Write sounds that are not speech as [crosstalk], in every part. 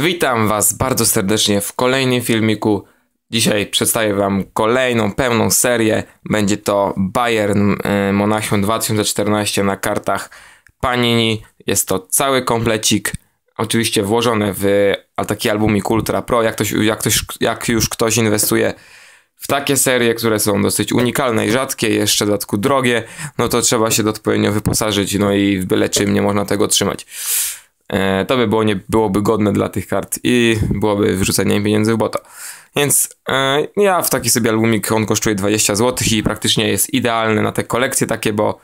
Witam Was bardzo serdecznie w kolejnym filmiku. Dzisiaj przedstawię Wam kolejną pełną serię. Będzie to Bayern mm, e, Monachium 2014 na kartach Panini. Jest to cały komplecik, oczywiście włożone w taki albumik Ultra Pro. Jak, ktoś, jak, ktoś, jak już ktoś inwestuje w takie serie, które są dosyć unikalne i rzadkie, jeszcze w dodatku drogie, no to trzeba się odpowiednio wyposażyć, no i w byle czym nie można tego trzymać. E, to by było, nie byłoby godne dla tych kart i byłoby wrzucenie im pieniędzy w bota. Więc e, ja w taki sobie albumik, on kosztuje 20 zł i praktycznie jest idealny na te kolekcje takie, bo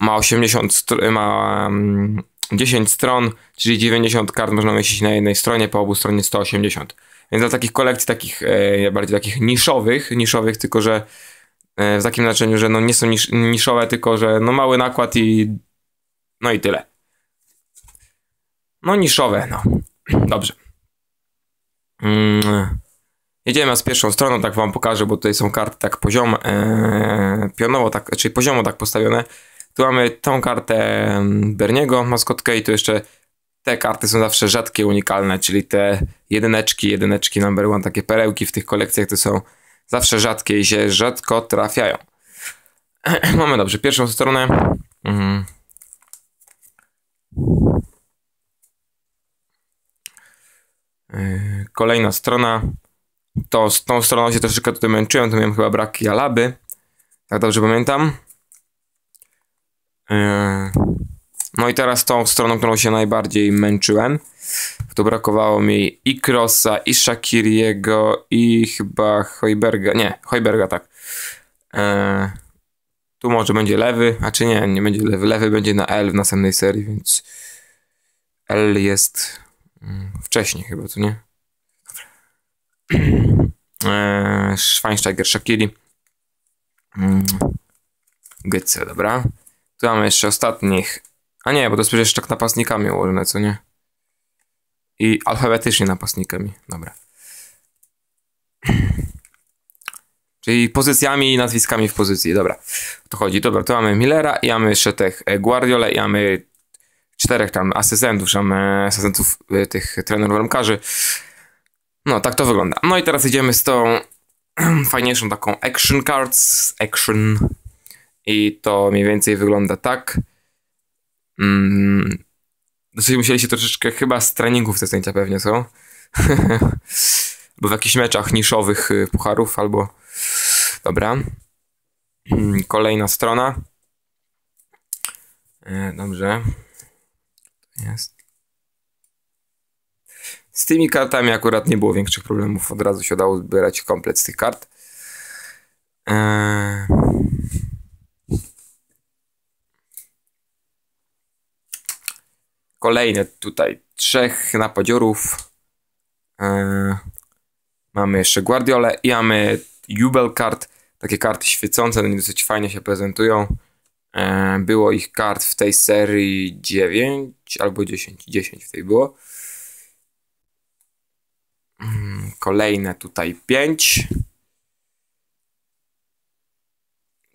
ma 80, ma um, mm, 10 stron, czyli 90 kart można mieścić na jednej stronie, po obu stronie 180. Więc dla takich kolekcji, takich e, bardziej takich niszowych, niszowych tylko, że w takim znaczeniu, że no nie są nisz, niszowe, tylko, że no mały nakład i no i tyle. No niszowe, no. [clears throat] Dobrze. Mm. Jedziemy z pierwszą stroną, tak wam pokażę, bo tutaj są karty tak poziom, e, pionowo, tak, czyli poziomo tak postawione. Tu mamy tą kartę mm, Berniego, maskotkę i tu jeszcze te karty są zawsze rzadkie, unikalne, czyli te jedyneczki, jedyneczki number one, takie perełki w tych kolekcjach to są zawsze rzadkie i się rzadko trafiają. [clears throat] mamy dobrze, pierwszą stronę. Mhm. E, kolejna strona. To z tą stroną się troszeczkę tutaj męczyłem, to miałem chyba brak jalaby. Tak dobrze pamiętam. E, no i teraz tą stroną, którą się najbardziej męczyłem, to brakowało mi i Crossa, i Shakiriego, i chyba Hoiberga, Nie, Hoiberga, tak. E, tu może będzie lewy, a czy nie, nie będzie lewy. Lewy będzie na L w następnej serii, więc L jest Mm, wcześniej chyba, to nie? Dobra. [clears throat] E, Schweinsteiger, Shakiri. Mm. dobra. Tu mamy jeszcze ostatnich. A nie, bo to jest przecież tak napastnikami ułożone, co nie? I alfabetycznie napastnikami. Dobra. [clears throat] Czyli pozycjami i nazwiskami w pozycji. Dobra. O to chodzi. Dobra, tu mamy Millera i mamy jeszcze tych e, Guardiola i mamy czterech tam asystentów, czy tam e, asystentów e, tych trenerów ramkarzy. No, tak to wygląda. No i teraz idziemy z tą [clears throat] fajniejszą taką action cards, action i to mniej więcej wygląda tak. Mm, znaczy, musieli się troszeczkę chyba z treningów te zdjęcia pewnie są. [laughs] albo w jakichś meczach niszowych y, pucharów, albo... Dobra. Mm, kolejna strona. E, dobrze. Jest. Z tymi kartami akurat nie było większych problemów. Od razu się udało zbierać komplet z tych kart. Eee... Kolejne tutaj trzech napadziorów. Eee... Mamy jeszcze Guardiole i mamy Jubel kart. Takie karty świecące, no dosyć fajnie się prezentują. E, było ich kart w tej serii 9 albo 10, 10 w tej było. Mm, kolejne tutaj 5.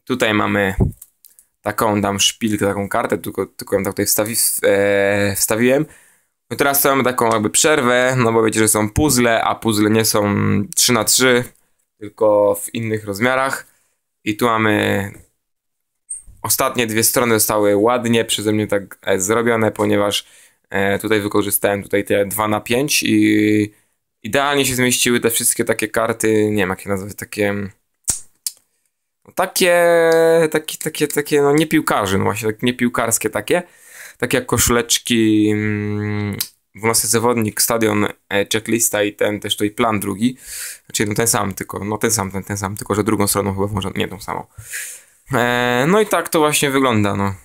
Tutaj mamy taką dam szpilkę, taką kartę, tylko, tylko ją tak tutaj wstawi, e, wstawiłem. No teraz to mamy taką jakby przerwę, no bo wiecie, że są puzzle, a puzzle nie są 3 na 3 tylko w innych rozmiarach. I tu mamy ostatnie dwie strony zostały ładnie przeze mnie tak e, zrobione, ponieważ e, tutaj wykorzystałem tutaj te 2 na 5 i idealnie się zmieściły te wszystkie takie karty, nie wiem jak je nazwać, takie no takie, takie, takie, takie no nie piłkarzy, no właśnie, tak nie piłkarskie takie, takie jak koszuleczki, dwunasty mm, zawodnik, stadion, e, checklista i ten też tutaj plan drugi, znaczy no ten sam tylko, no ten sam, ten, ten sam, tylko że drugą stroną chyba może, nie tą samą. No i tak to właśnie wygląda, no.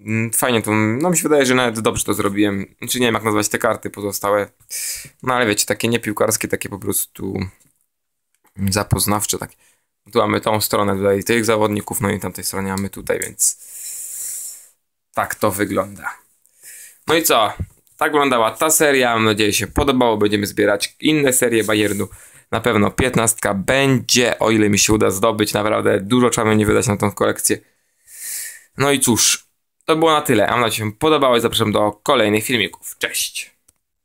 Mm, fajnie to, no mi się wydaje, że nawet dobrze to zrobiłem. Czy znaczy, nie wiem, jak nazwać te karty pozostałe. No ale wiecie, takie niepiłkarskie, takie po prostu zapoznawcze, takie. Tu mamy tą stronę tutaj tych zawodników, no i tamtej stronie mamy tutaj, więc tak to wygląda. No i co? Tak wyglądała ta seria. Mam nadzieję, że się podobało. Będziemy zbierać inne serie Bayernu. Na pewno 15 będzie, o ile mi się uda zdobyć. Naprawdę dużo trzeba nie wydać na tą kolekcję. No i cóż, to było na tyle. Mam nadzieję, że się podobało i zapraszam do kolejnych filmików. Cześć!